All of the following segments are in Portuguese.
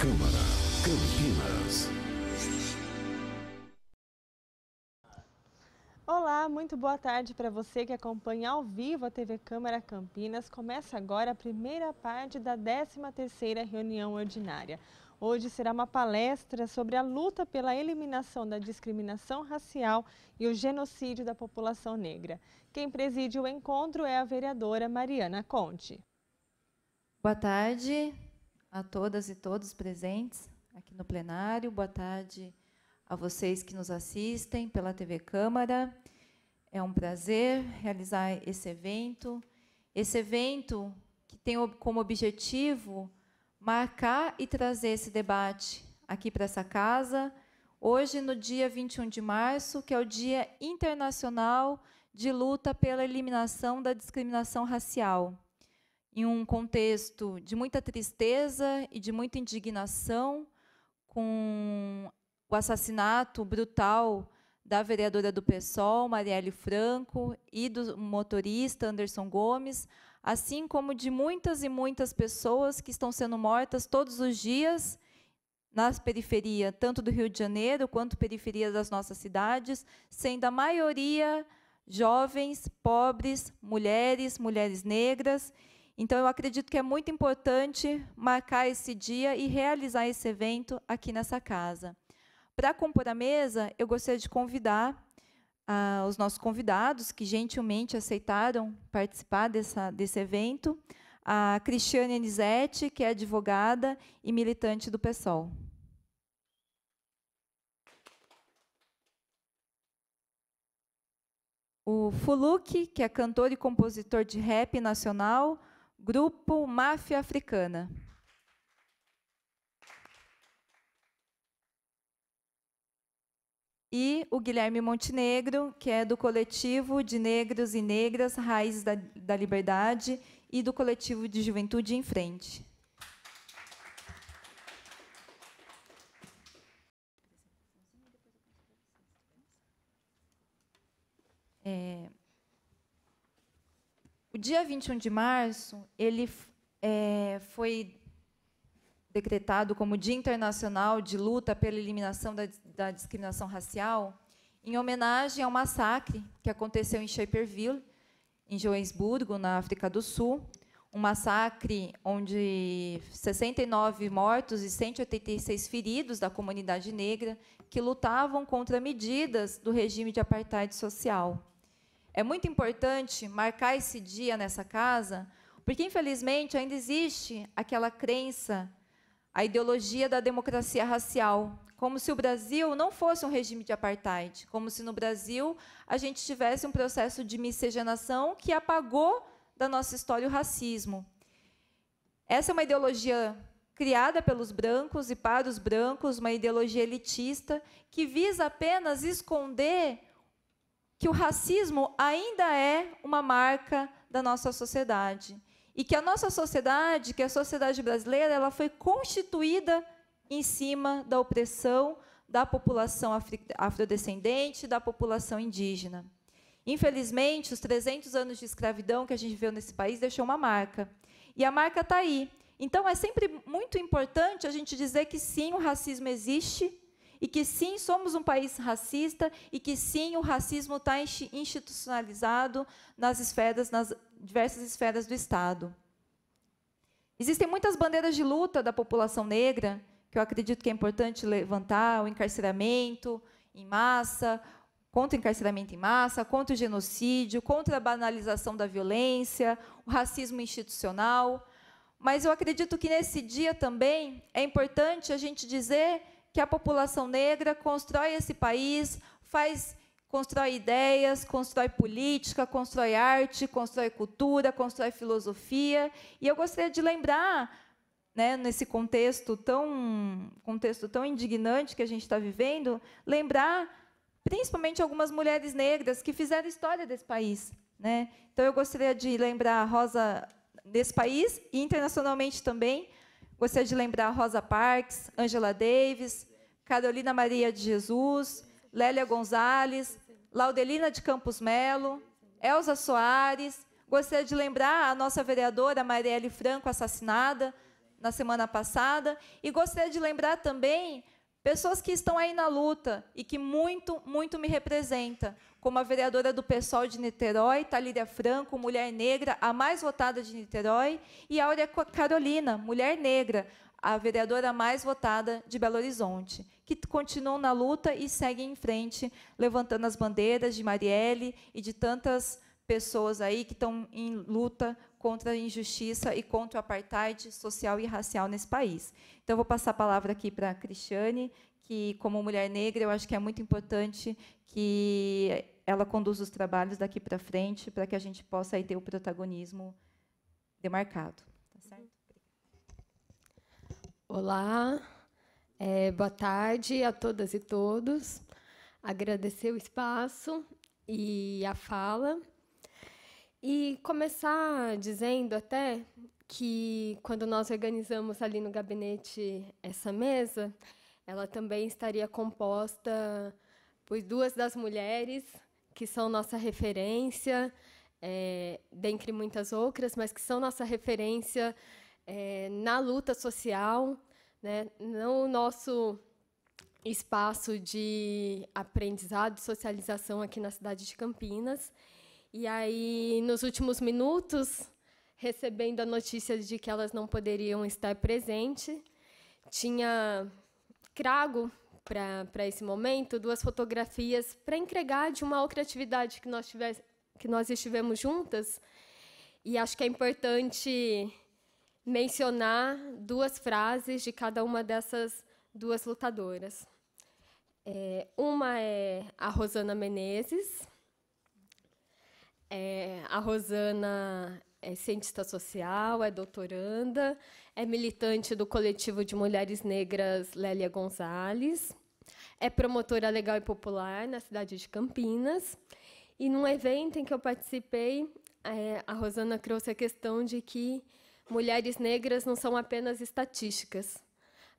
Câmara, Campinas. Olá, muito boa tarde para você que acompanha ao vivo a TV Câmara Campinas. Começa agora a primeira parte da 13ª reunião ordinária. Hoje será uma palestra sobre a luta pela eliminação da discriminação racial e o genocídio da população negra. Quem preside o encontro é a vereadora Mariana Conte. Boa tarde, a todas e todos presentes aqui no plenário. Boa tarde a vocês que nos assistem pela TV Câmara. É um prazer realizar esse evento. Esse evento que tem como objetivo marcar e trazer esse debate aqui para essa casa, hoje no dia 21 de março, que é o Dia Internacional de Luta pela Eliminação da Discriminação Racial em um contexto de muita tristeza e de muita indignação com o assassinato brutal da vereadora do PSOL, Marielle Franco, e do motorista Anderson Gomes, assim como de muitas e muitas pessoas que estão sendo mortas todos os dias nas periferias, tanto do Rio de Janeiro quanto periferias das nossas cidades, sendo a maioria jovens, pobres, mulheres, mulheres negras, então, eu acredito que é muito importante marcar esse dia e realizar esse evento aqui nessa casa. Para compor a mesa, eu gostaria de convidar ah, os nossos convidados, que gentilmente aceitaram participar dessa, desse evento, a Cristiane Anizetti, que é advogada e militante do PSOL. O Fuluk, que é cantor e compositor de rap nacional, Grupo Máfia Africana. E o Guilherme Montenegro, que é do coletivo de negros e negras Raízes da, da Liberdade e do coletivo de Juventude em Frente. É, dia 21 de março ele é, foi decretado como Dia Internacional de Luta pela Eliminação da, da Discriminação Racial, em homenagem ao massacre que aconteceu em Shaperville, em Joanesburgo, na África do Sul, um massacre onde 69 mortos e 186 feridos da comunidade negra que lutavam contra medidas do regime de apartheid social. É muito importante marcar esse dia nessa casa, porque infelizmente ainda existe aquela crença, a ideologia da democracia racial, como se o Brasil não fosse um regime de apartheid, como se no Brasil a gente tivesse um processo de miscigenação que apagou da nossa história o racismo. Essa é uma ideologia criada pelos brancos e para os brancos, uma ideologia elitista que visa apenas esconder que o racismo ainda é uma marca da nossa sociedade e que a nossa sociedade, que a sociedade brasileira, ela foi constituída em cima da opressão da população afrodescendente, da população indígena. Infelizmente, os 300 anos de escravidão que a gente viveu nesse país deixou uma marca. E a marca está aí. Então, é sempre muito importante a gente dizer que sim, o racismo existe, e que sim, somos um país racista e que sim, o racismo está institucionalizado nas esferas, nas diversas esferas do Estado. Existem muitas bandeiras de luta da população negra, que eu acredito que é importante levantar, o encarceramento em massa, contra o encarceramento em massa, contra o genocídio, contra a banalização da violência, o racismo institucional. Mas eu acredito que nesse dia também é importante a gente dizer que a população negra constrói esse país, faz constrói ideias, constrói política, constrói arte, constrói cultura, constrói filosofia. E eu gostaria de lembrar, né, nesse contexto tão contexto tão indignante que a gente está vivendo, lembrar principalmente algumas mulheres negras que fizeram história desse país, né? Então eu gostaria de lembrar a Rosa desse país e internacionalmente também. Gostaria de lembrar a Rosa Parks, Angela Davis, Carolina Maria de Jesus, Lélia Gonzalez, Laudelina de Campos Melo, Elza Soares. Gostaria de lembrar a nossa vereadora Marielle Franco, assassinada na semana passada. E gostaria de lembrar também pessoas que estão aí na luta e que muito, muito me representa, como a vereadora do PSOL de Niterói, Talíria Franco, mulher negra, a mais votada de Niterói, e Áurea Carolina, mulher negra, a vereadora mais votada de Belo Horizonte, que continuam na luta e seguem em frente, levantando as bandeiras de Marielle e de tantas pessoas aí que estão em luta contra a injustiça e contra o apartheid social e racial nesse país. Então, vou passar a palavra aqui para a Cristiane, que, como mulher negra, eu acho que é muito importante que ela conduza os trabalhos daqui para frente, para que a gente possa aí, ter o protagonismo demarcado. Olá, é, boa tarde a todas e todos. Agradecer o espaço e a fala. E começar dizendo até que quando nós organizamos ali no gabinete essa mesa, ela também estaria composta por duas das mulheres que são nossa referência, é, dentre muitas outras, mas que são nossa referência é, na luta social, né, no nosso espaço de aprendizado, socialização aqui na cidade de Campinas. E aí, nos últimos minutos, recebendo a notícia de que elas não poderiam estar presentes, tinha crago para esse momento duas fotografias para entregar de uma outra atividade que nós, tivesse, que nós estivemos juntas. E acho que é importante mencionar duas frases de cada uma dessas duas lutadoras. É, uma é a Rosana Menezes. É, a Rosana é cientista social, é doutoranda, é militante do coletivo de mulheres negras Lélia Gonzalez, é promotora legal e popular na cidade de Campinas. E num evento em que eu participei, é, a Rosana trouxe a questão de que mulheres negras não são apenas estatísticas,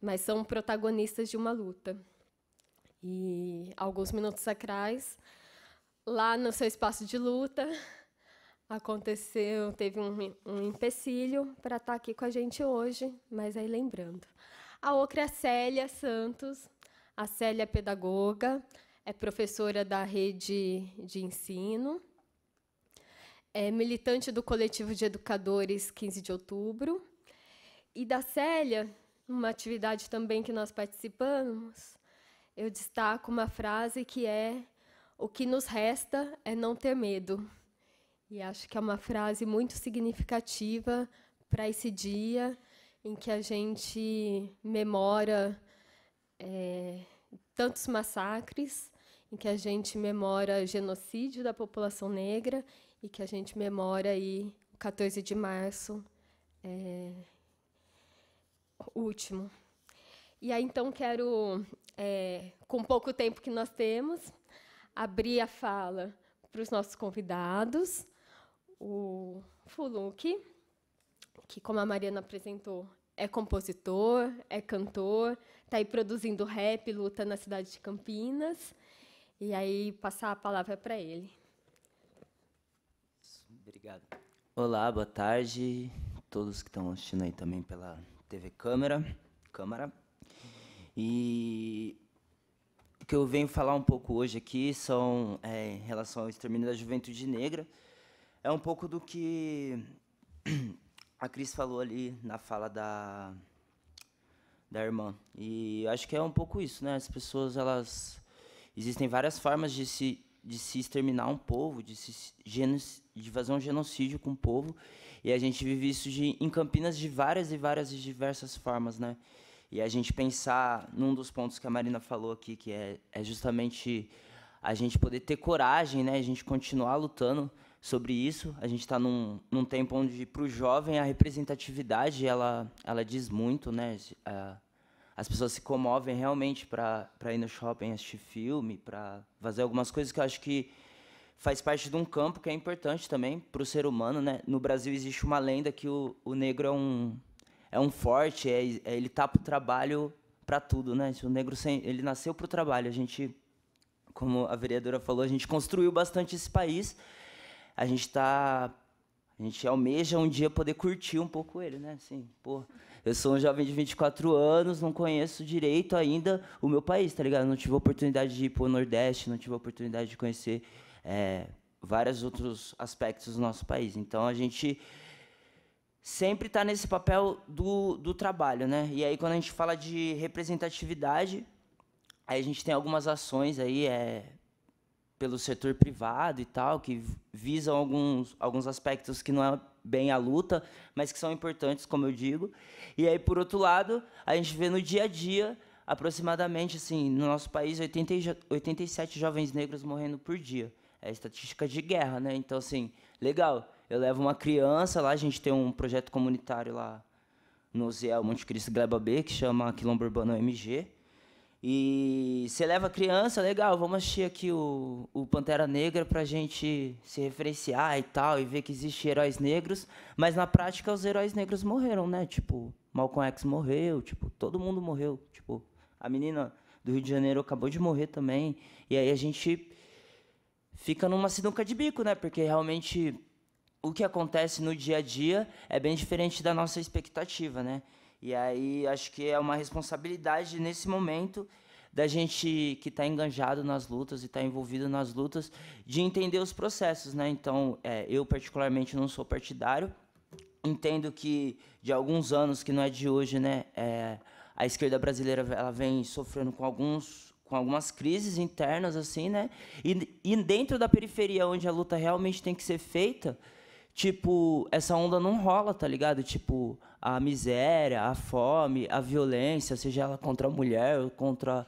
mas são protagonistas de uma luta. E alguns minutos atrás, lá no seu espaço de luta, aconteceu, teve um, um empecilho para estar tá aqui com a gente hoje, mas aí lembrando. A outra é a Célia Santos, a Célia é pedagoga, é professora da rede de ensino é militante do coletivo de educadores 15 de outubro, e da Célia, uma atividade também que nós participamos, eu destaco uma frase que é: O que nos resta é não ter medo. E acho que é uma frase muito significativa para esse dia em que a gente memora é, tantos massacres, em que a gente memora genocídio da população negra e que a gente memora aí o 14 de março é, último. E aí então quero, é, com pouco tempo que nós temos, abrir a fala para os nossos convidados, o Fuluki, que como a Mariana apresentou, é compositor, é cantor, está aí produzindo rap, luta na cidade de Campinas. E aí passar a palavra para ele. Obrigado. Olá, boa tarde. Todos que estão assistindo aí também pela TV Câmara. Câmara. E o que eu venho falar um pouco hoje aqui são é, em relação ao extermínio da juventude negra. É um pouco do que a Cris falou ali na fala da, da irmã. E acho que é um pouco isso, né? As pessoas, elas. Existem várias formas de se de se exterminar um povo, de, se de fazer um genocídio com o povo. E a gente vive isso de, em Campinas de várias e várias e diversas formas, né? E a gente pensar num dos pontos que a Marina falou aqui, que é, é justamente a gente poder ter coragem, né? A gente continuar lutando sobre isso. A gente está num, num tempo onde, para o jovem, a representatividade ela, ela diz muito, né? A, as pessoas se comovem realmente para ir no shopping assistir filme, para fazer algumas coisas que eu acho que faz parte de um campo que é importante também para o ser humano, né? No Brasil existe uma lenda que o, o negro é um é um forte, é, é ele tá pro trabalho para tudo, né? O negro sem, ele nasceu pro trabalho. A gente, como a vereadora falou, a gente construiu bastante esse país. A gente tá a gente almeja um dia poder curtir um pouco ele, né? Assim, pô, eu sou um jovem de 24 anos, não conheço direito ainda o meu país, tá ligado? Não tive oportunidade de ir pro Nordeste, não tive oportunidade de conhecer é, vários outros aspectos do nosso país. Então a gente sempre está nesse papel do, do trabalho, né? E aí quando a gente fala de representatividade, aí a gente tem algumas ações aí é, pelo setor privado e tal que visam alguns alguns aspectos que não é bem a luta, mas que são importantes, como eu digo. E aí, por outro lado, a gente vê no dia a dia, aproximadamente, assim, no nosso país, 80, 87 jovens negros morrendo por dia. É estatística de guerra, né? Então, assim, legal. Eu levo uma criança lá, a gente tem um projeto comunitário lá no Zé Monte Cristo Gleba B, que chama Quilombo Urbano MG. E você leva a criança, legal, vamos assistir aqui o, o Pantera Negra para a gente se referenciar e tal, e ver que existem heróis negros, mas na prática os heróis negros morreram, né? Tipo, Malcolm X morreu, tipo, todo mundo morreu. Tipo, a menina do Rio de Janeiro acabou de morrer também. E aí a gente fica numa sinuca de bico, né? Porque realmente o que acontece no dia a dia é bem diferente da nossa expectativa, né? E aí acho que é uma responsabilidade nesse momento da gente que está enganjado nas lutas e está envolvido nas lutas, de entender os processos, né? Então, é, eu particularmente não sou partidário, entendo que de alguns anos, que não é de hoje, né? É, a esquerda brasileira ela vem sofrendo com alguns com algumas crises internas assim, né? E, e dentro da periferia onde a luta realmente tem que ser feita, tipo, essa onda não rola, tá ligado? Tipo, a miséria, a fome, a violência, seja ela contra a mulher, contra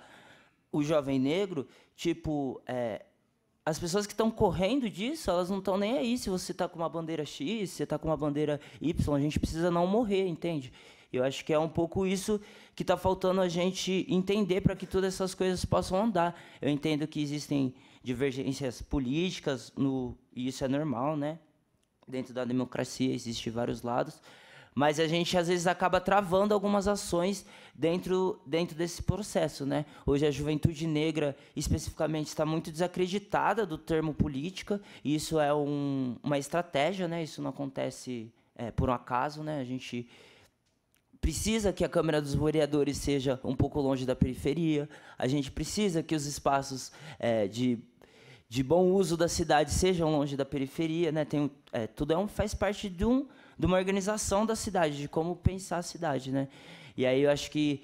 o jovem negro, tipo, é, as pessoas que estão correndo disso, elas não estão nem aí se você está com uma bandeira X, se você está com uma bandeira Y, a gente precisa não morrer, entende? Eu acho que é um pouco isso que está faltando a gente entender para que todas essas coisas possam andar. Eu entendo que existem divergências políticas no, e isso é normal, né? Dentro da democracia existem vários lados, mas a gente às vezes acaba travando algumas ações dentro, dentro desse processo. Né? Hoje a juventude negra, especificamente, está muito desacreditada do termo política, e isso é um, uma estratégia, né? isso não acontece é, por um acaso. Né? A gente precisa que a Câmara dos Vereadores seja um pouco longe da periferia, a gente precisa que os espaços é, de de bom uso da cidade, sejam longe da periferia, né? Tem, é, tudo é um, faz parte de, um, de uma organização da cidade, de como pensar a cidade, né? E aí eu acho que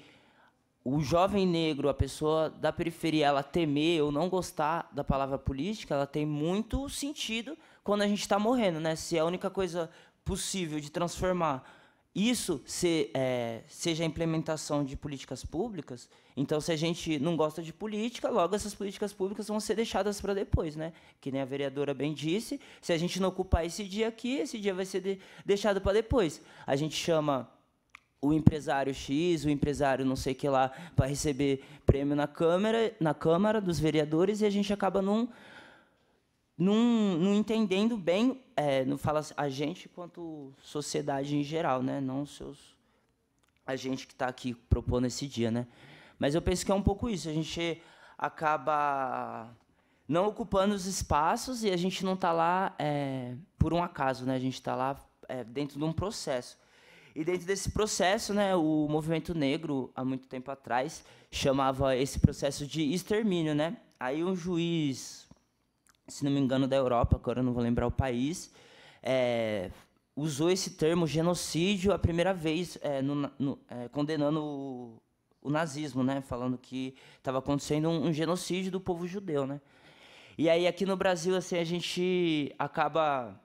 o jovem negro, a pessoa da periferia, ela temer ou não gostar da palavra política, ela tem muito sentido quando a gente está morrendo, né? Se é a única coisa possível de transformar isso se, é, seja a implementação de políticas públicas. Então, se a gente não gosta de política, logo essas políticas públicas vão ser deixadas para depois, né? Que nem a vereadora bem disse, se a gente não ocupar esse dia aqui, esse dia vai ser de, deixado para depois. A gente chama o empresário X, o empresário não sei que lá, para receber prêmio na Câmara, na Câmara dos Vereadores, e a gente acaba não não, entendendo bem, é, não fala a gente quanto sociedade em geral, né? Não seus a gente que está aqui propondo esse dia, né? Mas eu penso que é um pouco isso. A gente acaba não ocupando os espaços e a gente não está lá é, por um acaso, né? A gente está lá é, dentro de um processo. E dentro desse processo, né, o movimento negro, há muito tempo atrás, chamava esse processo de extermínio, né? Aí um juiz se não me engano, da Europa, agora eu não vou lembrar o país, é, usou esse termo genocídio a primeira vez, é, no, no, é, condenando o, o, nazismo, né? falando que estava acontecendo um, um, genocídio do povo judeu. Né? E aí, aqui no Brasil, assim, a gente acaba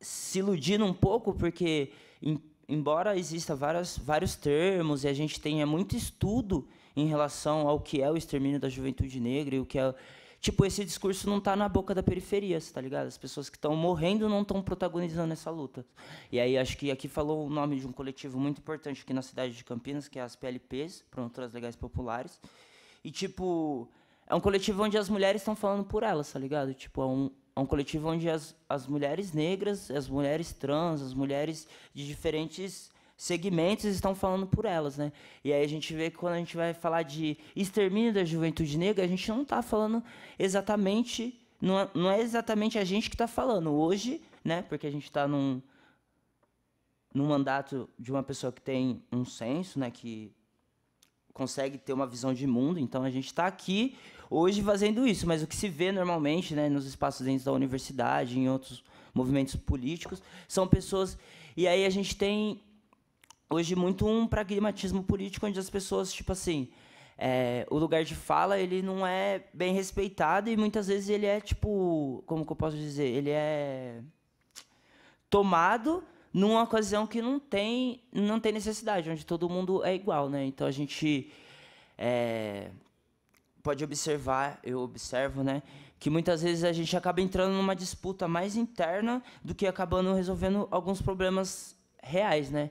se iludindo um pouco, porque, em, embora exista várias, vários termos e a gente tenha muito estudo em relação ao que é o extermínio da juventude negra e o que é tipo, esse discurso não está na boca da periferia, tá ligado? As pessoas que estão morrendo não estão protagonizando essa luta. E aí acho que aqui falou o nome de um coletivo muito importante aqui na cidade de Campinas, que é as PLPs, Promotoras Legais Populares. E, tipo, é um coletivo onde as mulheres estão falando por elas, tá ligado? Tipo, é um, é um coletivo onde as, as mulheres negras, as mulheres trans, as mulheres de diferentes segmentos estão falando por elas, né? E aí a gente vê que quando a gente vai falar de extermínio da juventude negra, a gente não está falando exatamente. É, não é, exatamente a gente que está falando. Hoje, né? Porque a gente está num, num mandato de uma pessoa que tem um senso, né? Que consegue ter uma visão de mundo. Então a gente está aqui hoje fazendo isso, mas o que se vê normalmente, né, nos espaços dentro da universidade, em outros movimentos políticos, são pessoas. E aí a gente tem hoje muito um pragmatismo político onde as pessoas, tipo assim, é, o lugar de fala ele não é bem respeitado e muitas vezes ele é tipo, como que eu posso dizer, ele é tomado numa ocasião que não tem não tem necessidade, onde todo mundo é igual, né? Então a gente é, pode observar, eu observo, né? Que muitas vezes a gente acaba entrando numa disputa mais interna do que acabando resolvendo alguns problemas reais, né?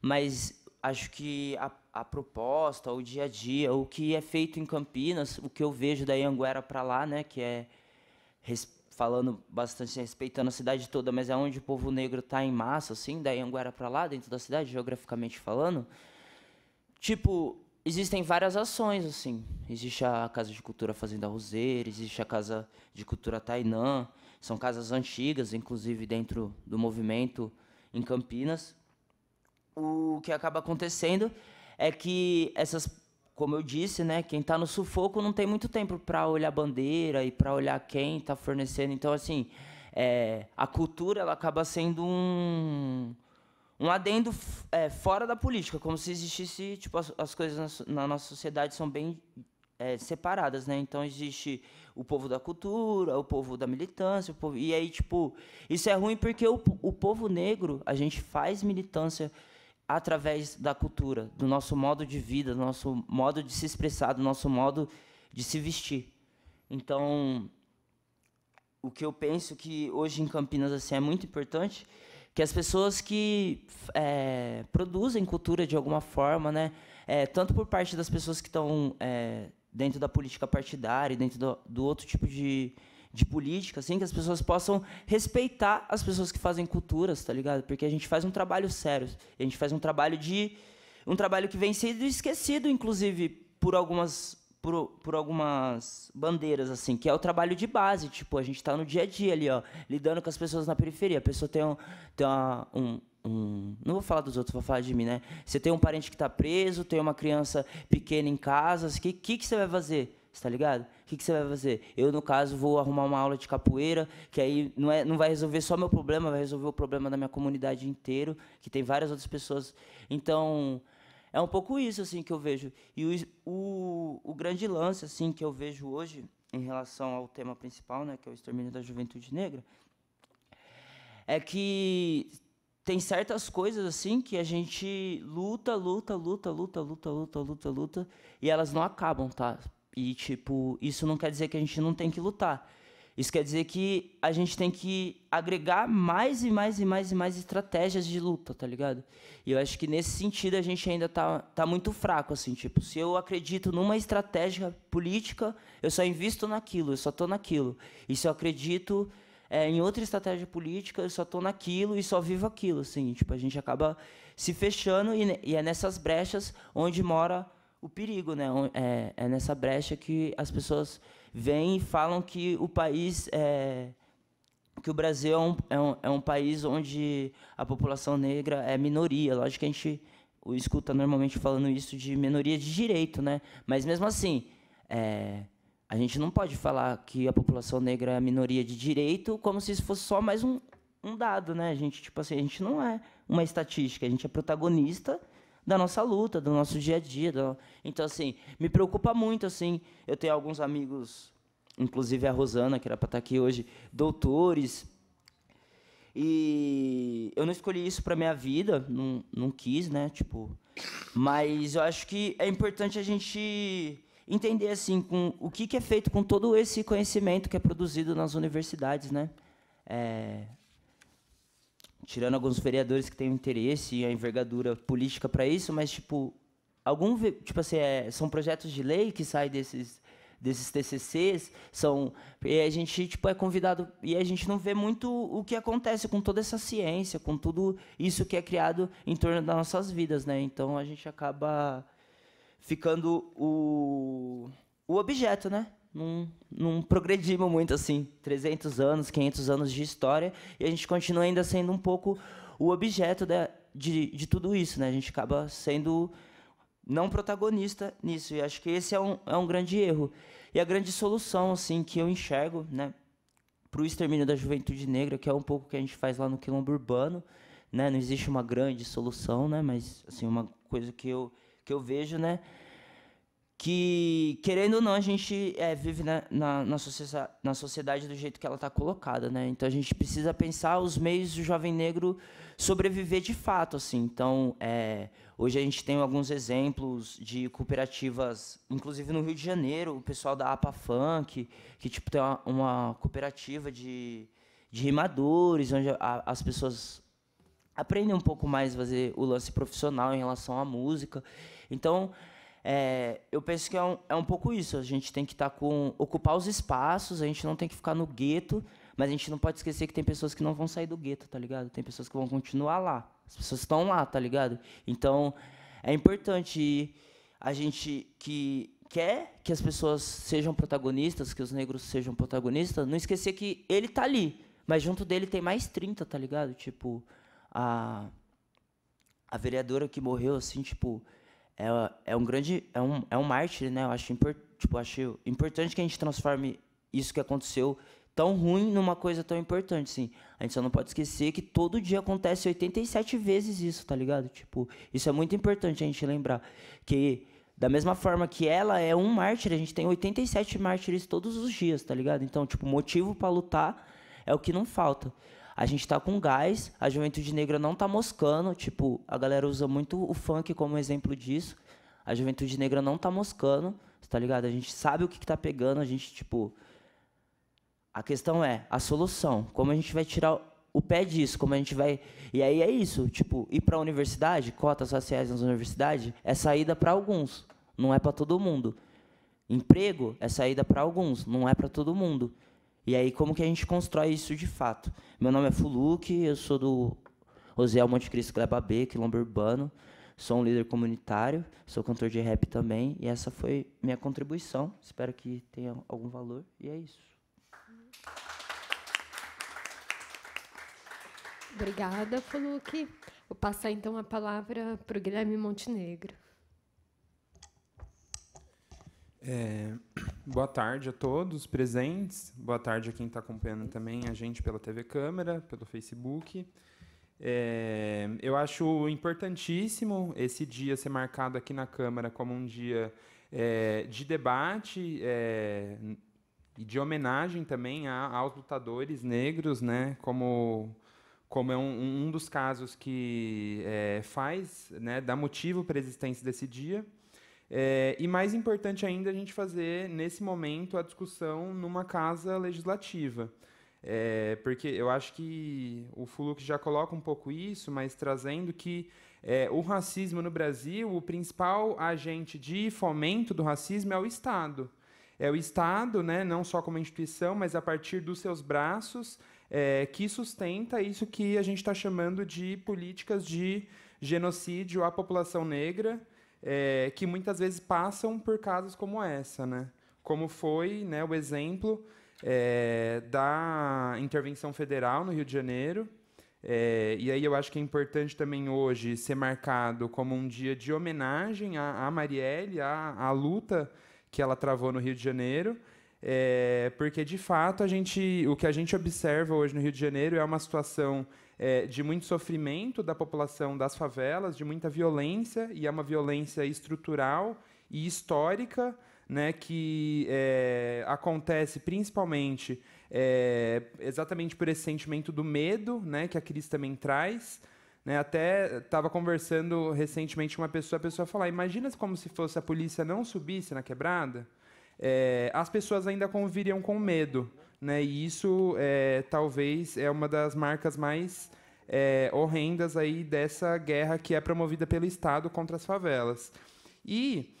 mas acho que a, a proposta, o dia a dia, o que é feito em Campinas, o que eu vejo da Anguera para lá, né, que é res, falando bastante respeitando a cidade toda, mas é onde o povo negro está em massa, assim, da Anguera para lá, dentro da cidade, geograficamente falando. Tipo, existem várias ações, assim. Existe a Casa de Cultura Fazenda Roseira, existe a Casa de Cultura Tainã. São casas antigas, inclusive dentro do movimento em Campinas o que acaba acontecendo é que essas, como eu disse, né, quem está no sufoco não tem muito tempo para olhar a bandeira e para olhar quem está fornecendo. Então, assim, é, a cultura ela acaba sendo um, um adendo é, fora da política, como se existisse, tipo, as, as coisas na, na, nossa sociedade são bem é, separadas, né? Então existe o povo da cultura, o povo da militância, povo, e aí, tipo, isso é ruim porque o, o povo negro, a gente faz militância através da cultura, do nosso modo de vida, do nosso modo de se expressar, do nosso modo de se vestir. Então, o que eu penso que hoje em Campinas assim é muito importante que as pessoas que é, produzem cultura de alguma forma, né, é, tanto por parte das pessoas que estão é, dentro da política partidária, dentro do, do outro tipo de, de política, assim, que as pessoas possam respeitar as pessoas que fazem culturas, tá ligado? Porque a gente faz um trabalho sério, a gente faz um trabalho de um trabalho que vem sendo esquecido, inclusive, por algumas por, por algumas bandeiras, assim, que é o trabalho de base. Tipo, a gente está no dia a dia ali, ó, lidando com as pessoas na periferia. A pessoa tem um. Tem uma, um, um não vou falar dos outros, vou falar de mim, né? Você tem um parente que está preso, tem uma criança pequena em casa, o que, que, que você vai fazer? tá ligado? O que, que, você vai fazer? Eu, no caso, vou arrumar uma aula de capoeira, que aí não, é, não vai resolver só meu problema, vai resolver o problema da minha comunidade inteira, que tem várias outras pessoas. Então, é um pouco isso, assim, que eu vejo. E o, o, o grande lance, assim, que eu vejo hoje, em relação ao tema principal, né, que é o extermínio da juventude negra, é que tem certas coisas assim que a gente luta, luta, luta, luta, luta, luta, luta, luta, e elas não acabam, tá? E, tipo, isso não quer dizer que a gente não tem que lutar. Isso quer dizer que a gente tem que agregar mais e mais e mais e mais estratégias de luta, tá ligado? E eu acho que nesse sentido a gente ainda tá, tá muito fraco, assim, tipo, se eu acredito numa estratégia política, eu só invisto naquilo, eu só tô naquilo. E se eu acredito é, em outra estratégia política, eu só tô naquilo e só vivo aquilo, assim, tipo, a gente acaba se fechando e, e é nessas brechas onde mora o perigo, né? É, é nessa brecha que as pessoas vêm e falam que o país é, que o Brasil é um, é um, é um país onde a população negra é minoria. Lógico que a gente escuta normalmente falando isso de minoria de direito, né? Mas mesmo assim, é, a gente não pode falar que a população negra é minoria de direito como se isso fosse só mais um, um dado, né? A gente, tipo assim, a gente não é uma estatística, a gente é protagonista da nossa luta, do nosso dia a dia. Do... Então, assim, me preocupa muito, assim. Eu tenho alguns amigos, inclusive a Rosana, que era para estar tá aqui hoje, doutores. E eu não escolhi isso para minha vida, não, não quis, né? Tipo, mas eu acho que é importante a gente entender assim com o que, que é feito com todo esse conhecimento que é produzido nas universidades, né? É, tirando alguns vereadores que têm interesse e a envergadura política para isso, mas tipo algum tipo assim é, são projetos de lei que saem desses desses TCCs são e a gente tipo é convidado e a gente não vê muito o que acontece com toda essa ciência, com tudo isso que é criado em torno das nossas vidas, né? Então a gente acaba ficando o o objeto, né? Num, não progredimos muito assim. 300 anos, 500 anos de história e a gente continua ainda sendo um pouco o objeto de, de, de tudo isso, né? A gente acaba sendo não protagonista nisso. E acho que esse é um, é um grande erro. E a grande solução, assim, que eu enxergo, né? Para o extermínio da juventude negra, que é um pouco que a gente faz lá no quilombo urbano, né? Não existe uma grande solução, né? Mas, assim, uma coisa que eu, que eu vejo, né? que, querendo ou não, a gente é, vive na, na, na, sociedade do jeito que ela está colocada, né? Então a gente precisa pensar os meios do jovem negro sobreviver de fato, assim. Então, é, hoje a gente tem alguns exemplos de cooperativas, inclusive no Rio de Janeiro, o pessoal da APA Funk, que, que tipo, tem uma, uma cooperativa de, de rimadores, onde a, as pessoas aprendem um pouco mais fazer o lance profissional em relação à música. Então, é, eu penso que é um, é um pouco isso. A gente tem que estar tá com. ocupar os espaços, a gente não tem que ficar no gueto, mas a gente não pode esquecer que tem pessoas que não vão sair do gueto, tá ligado? Tem pessoas que vão continuar lá. As pessoas estão lá, tá ligado? Então, é importante a gente que quer que as pessoas sejam protagonistas, que os negros sejam protagonistas, não esquecer que ele tá ali, mas junto dele tem mais 30, tá ligado? Tipo, a a vereadora que morreu assim, tipo, é, é um grande. É um, é um mártir, né? Eu acho, tipo, acho importante que a gente transforme isso que aconteceu tão ruim numa coisa tão importante, sim. A gente só não pode esquecer que todo dia acontece 87 vezes isso, tá ligado? Tipo, isso é muito importante a gente lembrar. Que da mesma forma que ela é um mártir, a gente tem 87 mártires todos os dias, tá ligado? Então, tipo, motivo para lutar é o que não falta a gente tá com gás, a juventude negra não tá moscando, tipo, a galera usa muito o funk como exemplo disso. A juventude negra não tá moscando, tá ligado? A gente sabe o que, que tá pegando, a gente, tipo. A questão é a solução. Como a gente vai tirar o pé disso? Como a gente vai. E aí é isso, tipo, ir pra universidade, cotas sociais nas universidades, é saída para alguns, não é para todo mundo. Emprego é saída para alguns, não é para todo mundo. E aí, como que a gente constrói isso de fato? Meu nome é Fuluque, eu sou do Osiel Monte Cristo Gleba B, Quilombo Urbano. Sou um líder comunitário, sou cantor de rap também. E essa foi minha contribuição. Espero que tenha algum valor. E é isso. Obrigada, Fuluque. Vou passar então a palavra para o Guilherme Montenegro. É, Boa tarde a todos presentes. Boa tarde a quem está acompanhando também a gente pela TV Câmara, pelo Facebook. É, eu acho importantíssimo esse dia ser marcado aqui na Câmara como um dia é, de debate é, e de homenagem também a, aos lutadores negros, né? Como como é um, um dos casos que é, faz, né, dá motivo para a existência desse dia. É, e mais importante ainda, a gente fazer, nesse momento, a discussão numa casa legislativa. É, porque eu acho que o Fuluk já coloca um pouco isso, mas trazendo que é, o racismo no Brasil, o principal agente de fomento do racismo é o Estado. É o Estado, né, não só como instituição, mas a partir dos seus braços, é, que sustenta isso que a gente está chamando de políticas de genocídio à população negra, é, que muitas vezes passam por casos como essa, né? Como foi né, o exemplo é, da intervenção federal no Rio de Janeiro. É, e aí eu acho que é importante também hoje ser marcado como um dia de homenagem à, à Marielle, à, à luta que ela travou no Rio de Janeiro, é, porque de fato a gente, o que a gente observa hoje no Rio de Janeiro é uma situação é, de muito sofrimento da população das favelas, de muita violência e é uma violência estrutural e histórica, né, que é, acontece principalmente é, exatamente por esse sentimento do medo, né, que a crise também traz. Né, até estava conversando recentemente com uma pessoa, a pessoa falou, ah, imagina como se fosse a polícia não subisse na quebrada é, as pessoas ainda conviriam com medo. Né? E isso é, talvez é uma das marcas mais é, horrendas aí dessa guerra que é promovida pelo Estado contra as favelas. E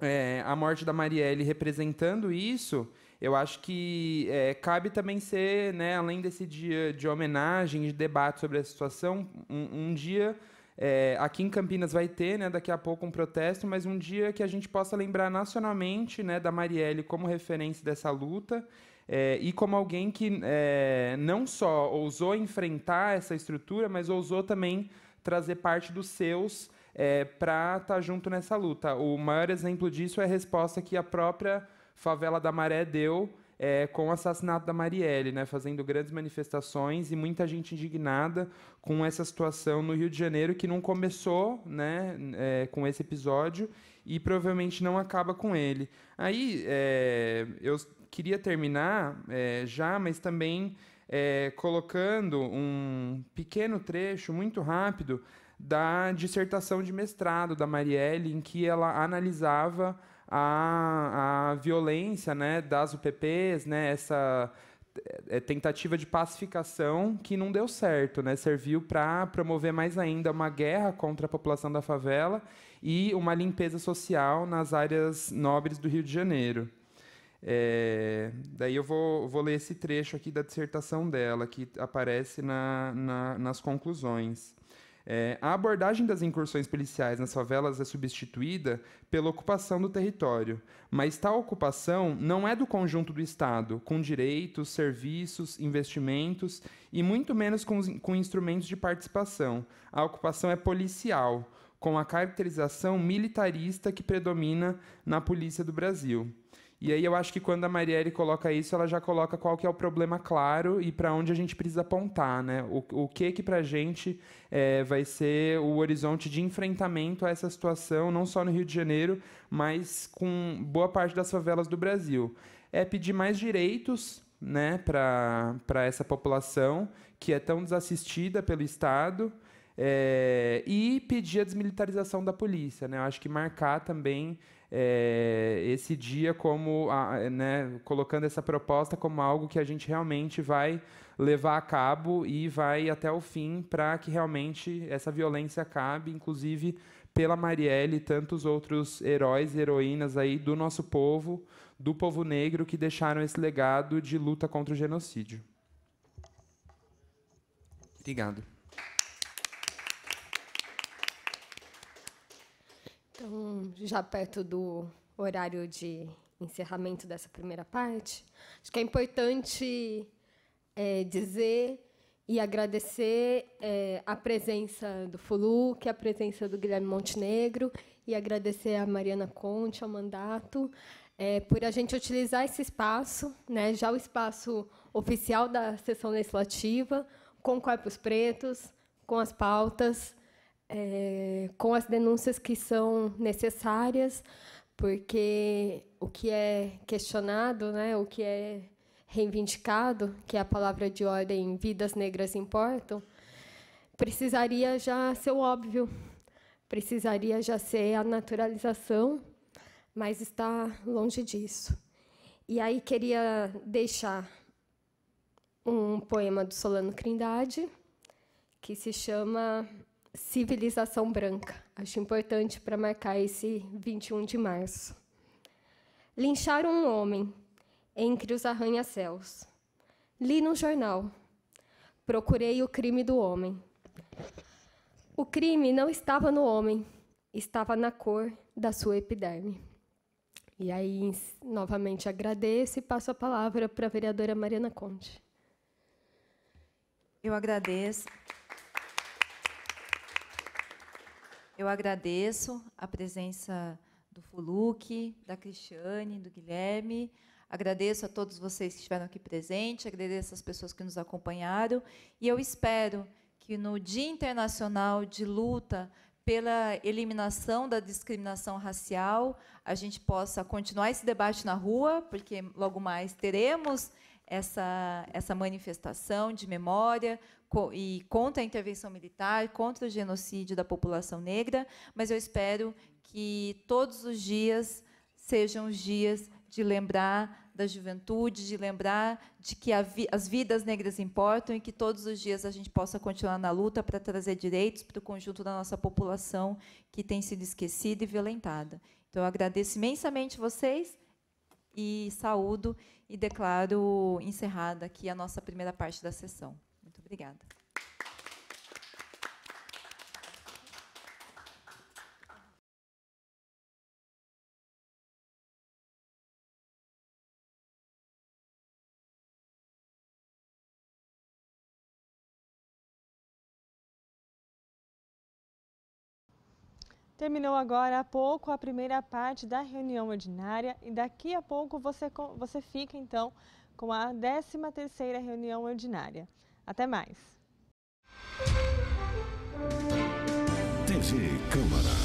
é, a morte da Marielle representando isso, eu acho que é, cabe também ser, né, além desse dia de homenagem, de debate sobre a situação, um, um dia é, aqui em Campinas vai ter, né, daqui a pouco, um protesto, mas um dia que a gente possa lembrar nacionalmente né, da Marielle como referência dessa luta. É, e como alguém que é, não só ousou enfrentar essa estrutura, mas ousou também trazer parte dos seus é, para estar tá junto nessa luta. O maior exemplo disso é a resposta que a própria favela da Maré deu é, com o assassinato da Marielle, né, fazendo grandes manifestações e muita gente indignada com essa situação no Rio de Janeiro que não começou né, é, com esse episódio e provavelmente não acaba com ele. Aí é, eu queria terminar é, já, mas também é, colocando um pequeno trecho muito rápido da dissertação de mestrado da Marielle, em que ela analisava a, a violência né, das UPPs, né, essa é, tentativa de pacificação que não deu certo, né? Serviu para promover mais ainda uma guerra contra a população da favela e uma limpeza social nas áreas nobres do Rio de Janeiro. É, daí eu vou, vou, ler esse trecho aqui da dissertação dela, que aparece na, na, nas conclusões. É, a abordagem das incursões policiais nas favelas é substituída pela ocupação do território, mas tal ocupação não é do conjunto do Estado, com direitos, serviços, investimentos e muito menos com, com instrumentos de participação. A ocupação é policial, com a caracterização militarista que predomina na polícia do Brasil. E aí eu acho que quando a Marielle coloca isso, ela já coloca qual que é o problema claro e para onde a gente precisa apontar, né? O, o que que para a gente é, vai ser o horizonte de enfrentamento a essa situação, não só no Rio de Janeiro, mas com boa parte das favelas do Brasil. É pedir mais direitos né, para essa população que é tão desassistida pelo Estado é, e pedir a desmilitarização da polícia. Né? Eu acho que marcar também é, esse dia como a, né, colocando essa proposta como algo que a gente realmente vai levar a cabo e vai até o fim para que realmente essa violência acabe, inclusive pela Marielle e tantos outros heróis e heroínas aí do nosso povo, do povo negro que deixaram esse legado de luta contra o genocídio. Obrigado. Então, já perto do horário de encerramento dessa primeira parte, acho que é importante é, dizer e agradecer é, a presença do Fuluc, a presença do Guilherme Montenegro e agradecer a Mariana Conte, ao mandato, é, por a gente utilizar esse espaço, né, já o espaço oficial da sessão legislativa, com corpos pretos, com as pautas, é, com as denúncias que são necessárias, porque o que é questionado, né, o que é reivindicado, que é a palavra de ordem vidas negras importam, precisaria já ser o óbvio, precisaria já ser a naturalização, mas está longe disso. E aí queria deixar um poema do Solano Trindade que se chama civilização branca. Acho importante para marcar esse 21 de março. Lincharam um homem entre os arranha-céus. Li no jornal. Procurei o crime do homem. O crime não estava no homem, estava na cor da sua epiderme. E aí, novamente agradeço e passo a palavra para a vereadora Mariana Conte. Eu agradeço. Eu agradeço a presença do Fuluque, da Cristiane, do Guilherme. Agradeço a todos vocês que estiveram aqui presentes, agradeço às pessoas que nos acompanharam. E eu espero que no Dia Internacional de Luta pela Eliminação da Discriminação Racial, a gente possa continuar esse debate na rua, porque logo mais teremos essa, essa manifestação de memória e contra a intervenção militar, contra o genocídio da população negra, mas eu espero que todos os dias sejam os dias de lembrar da juventude, de lembrar de que vi as vidas negras importam e que todos os dias a gente possa continuar na luta para trazer direitos para o conjunto da nossa população que tem sido esquecida e violentada. Então, eu agradeço imensamente vocês e saúdo e declaro encerrada aqui a nossa primeira parte da sessão. Obrigada. Terminou agora há pouco a primeira parte da reunião ordinária e daqui a pouco você, você fica então com a 13ª reunião ordinária. Até mais. TV Câmara.